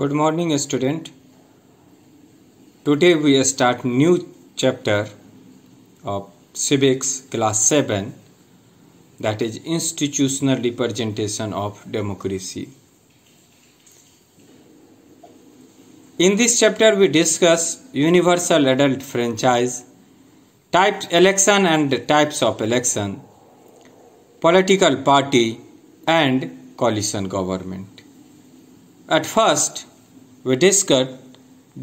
good morning student today we start new chapter of civics class 7 that is institutional representation of democracy in this chapter we discuss universal adult franchise types election and types of election political party and coalition government at first, we discuss,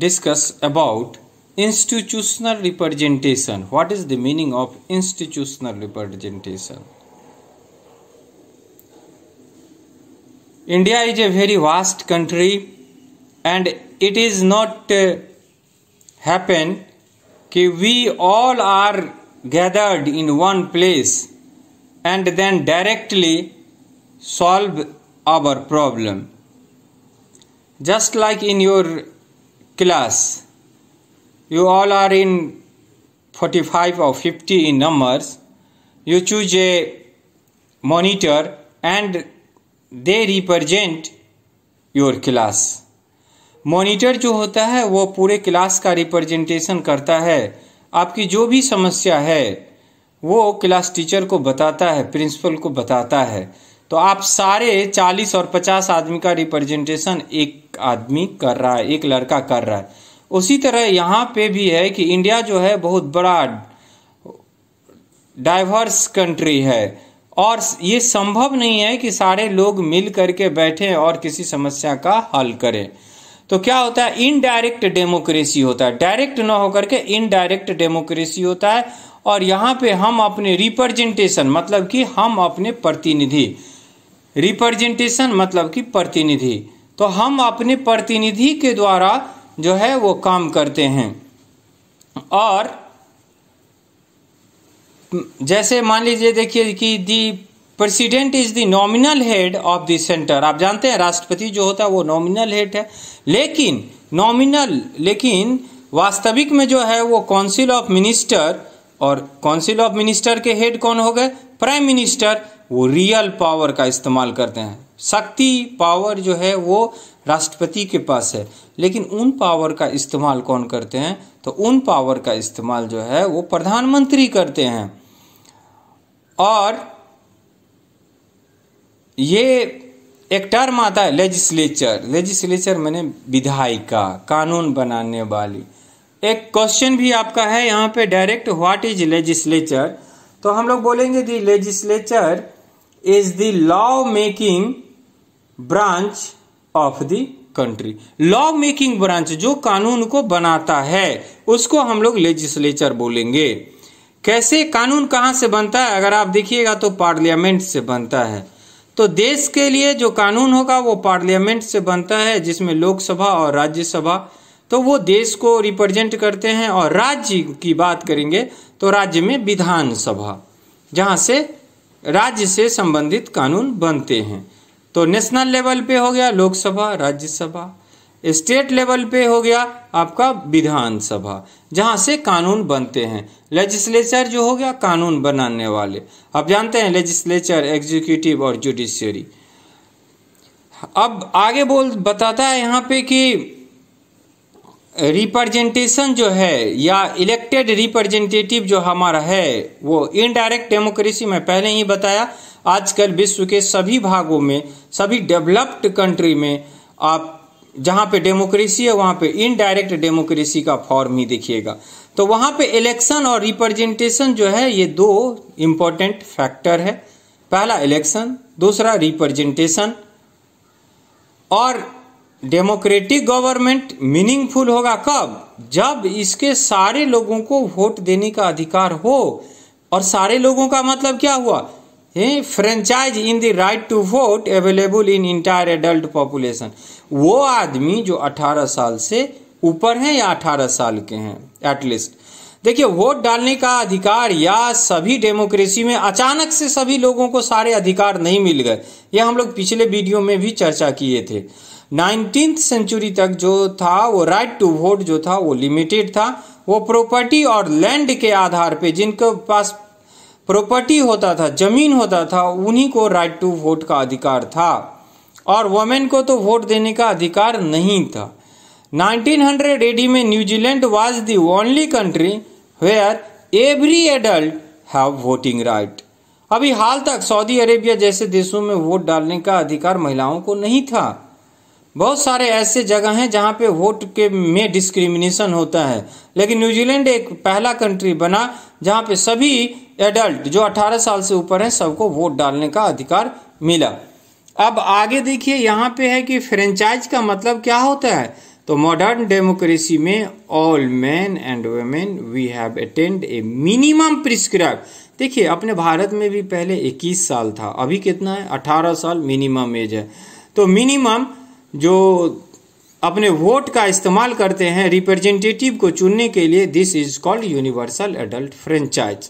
discuss about institutional representation. What is the meaning of institutional representation? India is a very vast country and it is not uh, happen that we all are gathered in one place and then directly solve our problem just like in your class you all are in 45 or 50 in numbers you choose a monitor and they represent your class monitor जो होता है वो पूरे class का representation करता है आपकी जो भी समस्या है वो क्लास टीचर को बताता है प्रिंसिपल को बताता है तो आप सारे चालीस और पचास आदमी का रिप्रेजेंटेशन एक आदमी कर रहा है एक लड़का कर रहा है उसी तरह यहाँ पे भी है कि इंडिया जो है बहुत बड़ा डाइवर्स कंट्री है और ये संभव नहीं है कि सारे लोग मिल करके बैठे और किसी समस्या का हल करें तो क्या होता है इनडायरेक्ट डेमोक्रेसी होता है डायरेक्ट ना होकर के इनडायरेक्ट डेमोक्रेसी होता है और यहाँ पे हम अपने रिप्रेजेंटेशन मतलब कि हम अपने प्रतिनिधि रिप्रेजेंटेशन मतलब कि प्रतिनिधि तो हम अपने प्रतिनिधि के द्वारा जो है वो काम करते हैं और जैसे मान लीजिए देखिए कि the president is the nominal head of the centre आप जानते हैं राष्ट्रपति जो होता है वो नॉमिनल हेड है लेकिन नॉमिनल लेकिन वास्तविक में जो है वो काउंसिल ऑफ मिनिस्टर और काउंसिल ऑफ मिनिस्टर के हेड कौन हो गए प्राइम मिनिस्टर वो रियल पावर का इस्तेमाल करते हैं शक्ति पावर जो है वो राष्ट्रपति के पास है लेकिन उन पावर का इस्तेमाल कौन करते हैं तो उन पावर का इस्तेमाल जो है वो प्रधानमंत्री करते हैं और ये एक टर्म आता है लेजिस्लेचर लेजिस्लेचर मैंने विधायिका कानून बनाने वाली एक क्वेश्चन भी आपका है यहाँ पे डायरेक्ट व्हाट इज लेजिस्लेचर तो हम लोग बोलेंगे the legislature is the law making branch of the country law making branch जो कानून को बनाता है उसको हम लोग लेजिस्लेचर बोलेंगे कैसे कानून कहां से बनता है अगर आप देखिएगा तो पार्लियामेंट से बनता है तो देश के लिए जो कानून होगा वो पार्लियामेंट से बनता है जिसमें लोकसभा और राज्यसभा तो वो देश को रिप्रेजेंट करते हैं और राज्य की बात करेंगे तो राज्य में विधानसभा जहां से राज्य से संबंधित कानून बनते हैं तो नेशनल लेवल पे हो गया लोकसभा राज्यसभा स्टेट लेवल पे हो गया आपका विधानसभा जहां से कानून बनते हैं लेजिस्लेचर जो हो गया कानून बनाने वाले आप जानते हैं लेजिस्लेचर एग्जीक्यूटिव और जुडिशियरी अब आगे बोल बताता है यहाँ पे कि रिप्रेजेंटेशन जो है या इलेक्टेड रिप्रेजेंटेटिव जो हमारा है वो इनडायरेक्ट डेमोक्रेसी में पहले ही बताया आजकल विश्व के सभी भागों में सभी डेवलप्ड कंट्री में आप जहां पे डेमोक्रेसी है वहां पे इनडायरेक्ट डेमोक्रेसी का फॉर्म ही देखिएगा तो वहां पे इलेक्शन और रिप्रेजेंटेशन जो है ये दो इंपॉर्टेंट फैक्टर है पहला इलेक्शन दूसरा रिप्रेजेंटेशन और डेमोक्रेटिक गवर्नमेंट मीनिंगफुल होगा कब जब इसके सारे लोगों को वोट देने का अधिकार हो और सारे लोगों का मतलब क्या हुआ franchise in the right to vote available in entire adult population वो आदमी जो 18 साल से ऊपर है या 18 साल के हैं एटलीस्ट देखिए वोट डालने का अधिकार या सभी डेमोक्रेसी में अचानक से सभी लोगों को सारे अधिकार नहीं मिल गए यह हम लोग पिछले वीडियो में भी चर्चा किए थे नाइनटीन सेंचुरी तक जो था वो राइट टू वोट जो था वो लिमिटेड था वो प्रॉपर्टी और लैंड के आधार पे जिनके पास प्रॉपर्टी होता था जमीन होता था उन्हीं को राइट टू वोट का अधिकार था और वोमेन को तो वोट देने का अधिकार नहीं था 1900 एडी में New Zealand was the only country where every adult have voting right अभी हाल तक सऊदी अरेबिया जैसे देशों में वोट डालने का अधिकार महिलाओं को नहीं था बहुत सारे ऐसे जगह हैं जहां पे वोट के में डिस्क्रिमिनेशन होता है लेकिन न्यूजीलैंड एक पहला कंट्री बना जहां पे सभी एडल्ट जो 18 साल से ऊपर हैं सबको वोट डालने का अधिकार मिला अब आगे देखिए यहाँ पे है कि फ्रेंचाइज का मतलब क्या होता है तो मॉडर्न डेमोक्रेसी में all man and women we have attend a minimum prescribe देखिए अपने भारत में भी पहले 21 साल था अभी कितना है 18 साल मिनिमम एज है तो मिनिमम जो अपने वोट का इस्तेमाल करते हैं रिप्रेजेंटेटिव को चुनने के लिए this is called universal adult franchise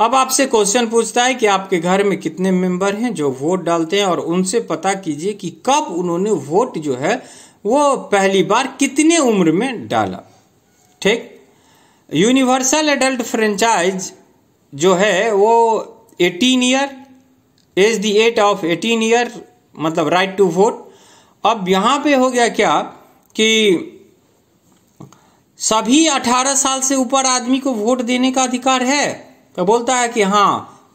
अब आपसे क्वेश्चन पूछता है कि आपके घर में कितने मेंबर हैं जो वोट डालते हैं और उनसे पता कीजिए कि कब उन्होंने वोट जो है वो पहली बार कितने उम्र में डाला ठीक यूनिवर्सल एडल्ट फ्रेंचाइज जो है वो eighteen year age the at of 18 year मतलब राइट टू वोट अब यहां पे हो गया क्या कि सभी 18 साल से ऊपर आदमी को वोट देने का अधिकार है तो बोलता है कि हाँ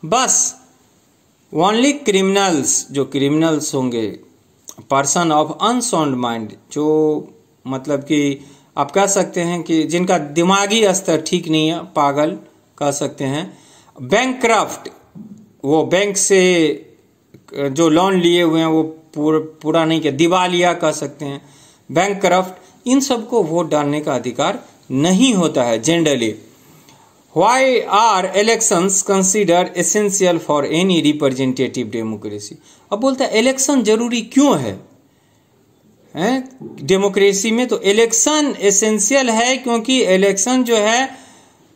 बस ओनली क्रिमिनल्स जो क्रिमिनल्स होंगे पर्सन ऑफ अनसाउंड माइंड जो मतलब कि आप कह सकते हैं कि जिनका दिमागी स्तर ठीक नहीं है पागल कह सकते हैं बैंक वो बैंक से जो लोन लिए हुए हैं वो पूर, पूरा नहीं किया दिवालिया कह सकते हैं बैंक करप्ट इन सबको वोट डालने का अधिकार नहीं होता है generally why are election consider essential for any representative democracy अब बोलता है इलेक्शन जरूरी क्यों है डेमोक्रेसी में तो इलेक्शन एसेंशियल है क्योंकि इलेक्शन जो है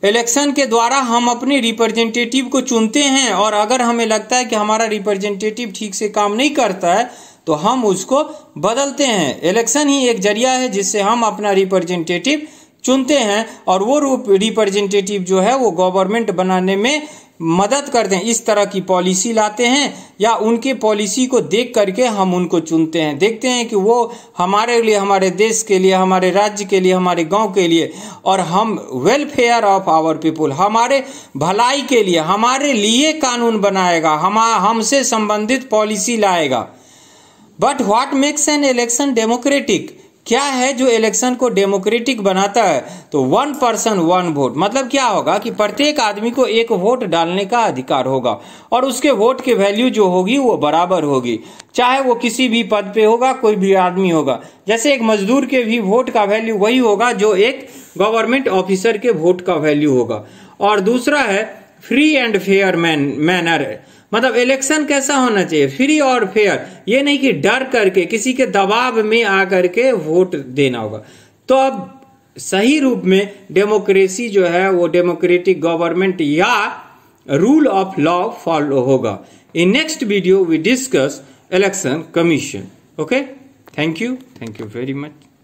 इलेक्शन के द्वारा हम अपने रिप्रेजेंटेटिव को चुनते हैं और अगर हमें लगता है कि हमारा रिप्रेजेंटेटिव ठीक से काम नहीं करता है तो हम उसको बदलते हैं इलेक्शन ही एक जरिया है जिससे हम अपना रिप्रेजेंटेटिव चुनते हैं और वो रिप्रेजेंटेटिव जो है वो गवर्नमेंट बनाने में मदद करते हैं इस तरह की पॉलिसी लाते हैं या उनके पॉलिसी को देख करके हम उनको चुनते हैं देखते हैं कि वो हमारे लिए हमारे देश के लिए हमारे राज्य के लिए हमारे गांव के लिए और हम वेलफेयर ऑफ आवर पीपुल हमारे भलाई के लिए हमारे लिए कानून बनाएगा हम हमसे संबंधित पॉलिसी लाएगा but what makes an election democratic क्या है जो इलेक्शन को डेमोक्रेटिक बनाता है तो वन पर्सन वन वोट मतलब क्या होगा कि प्रत्येक आदमी को एक वोट डालने का अधिकार होगा और उसके वोट की वैल्यू जो होगी वो बराबर होगी चाहे वो किसी भी पद पे होगा कोई भी आदमी होगा जैसे एक मजदूर के भी वोट का वैल्यू वही होगा जो एक गवर्नमेंट ऑफिसर के वोट का वैल्यू होगा और दूसरा है फ्री एंड फेयर मैनर मतलब इलेक्शन कैसा होना चाहिए फ्री और फेयर ये नहीं कि डर करके किसी के दबाव में आकर के वोट देना होगा तो अब सही रूप में डेमोक्रेसी जो है वो डेमोक्रेटिक गवर्नमेंट या रूल ऑफ लॉ फॉलो होगा in next video we discuss election commission okay thank you thank you very much